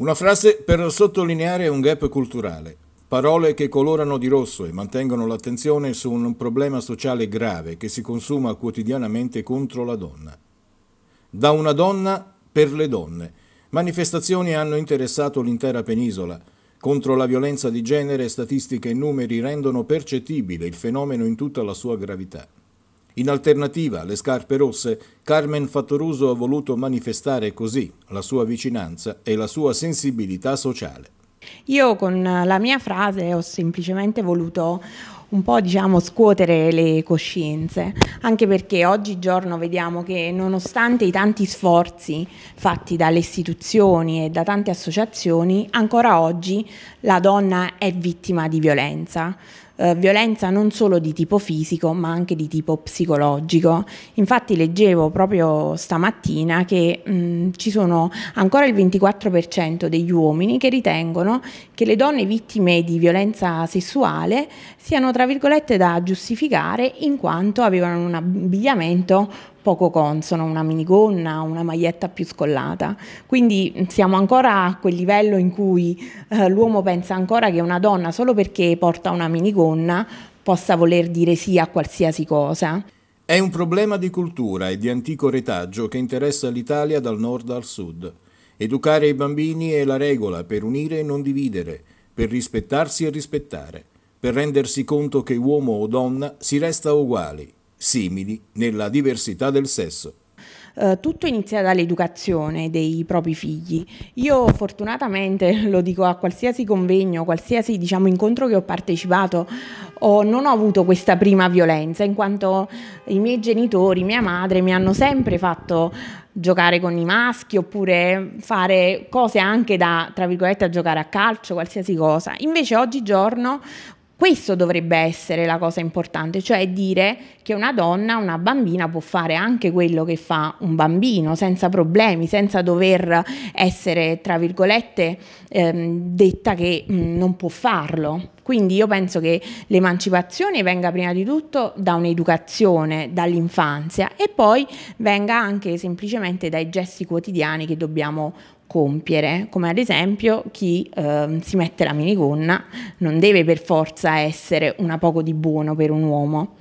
Una frase per sottolineare un gap culturale, parole che colorano di rosso e mantengono l'attenzione su un problema sociale grave che si consuma quotidianamente contro la donna. Da una donna per le donne. Manifestazioni hanno interessato l'intera penisola. Contro la violenza di genere, statistiche e numeri rendono percettibile il fenomeno in tutta la sua gravità. In alternativa alle scarpe rosse, Carmen Fattoruso ha voluto manifestare così la sua vicinanza e la sua sensibilità sociale. Io con la mia frase ho semplicemente voluto un po' diciamo scuotere le coscienze, anche perché oggigiorno vediamo che nonostante i tanti sforzi fatti dalle istituzioni e da tante associazioni, ancora oggi la donna è vittima di violenza. Eh, violenza non solo di tipo fisico ma anche di tipo psicologico. Infatti leggevo proprio stamattina che mh, mm, ci sono ancora il 24% degli uomini che ritengono che le donne vittime di violenza sessuale siano tra virgolette da giustificare in quanto avevano un abbigliamento poco consono, una minigonna, una maglietta più scollata. Quindi mm, siamo ancora a quel livello in cui eh, l'uomo pensa ancora che una donna solo perché porta una minigonna possa voler dire sì a qualsiasi cosa. È un problema di cultura e di antico retaggio che interessa l'Italia dal nord al sud. Educare i bambini è la regola per unire e non dividere, per rispettarsi e rispettare, per rendersi conto che uomo o donna si resta uguali, simili nella diversità del sesso. Eh, tutto inizia dall'educazione dei propri figli. Io fortunatamente, lo dico a qualsiasi convegno, qualsiasi diciamo, incontro che ho partecipato, ho, non ho avuto questa prima violenza, in quanto i miei genitori, mia madre, mi hanno sempre fatto giocare con i maschi oppure fare cose anche da, tra virgolette, a giocare a calcio, qualsiasi cosa. Invece oggigiorno questo dovrebbe essere la cosa importante, cioè dire che una donna, una bambina può fare anche quello che fa un bambino senza problemi, senza dover essere, tra virgolette, ehm, detta che mh, mm, non può farlo. Quindi io penso che l'emancipazione venga prima di tutto da un'educazione, dall'infanzia e poi venga anche semplicemente dai gesti quotidiani che dobbiamo compiere, come ad esempio chi eh, si mette la minigonna non deve per forza essere una poco di buono per un uomo.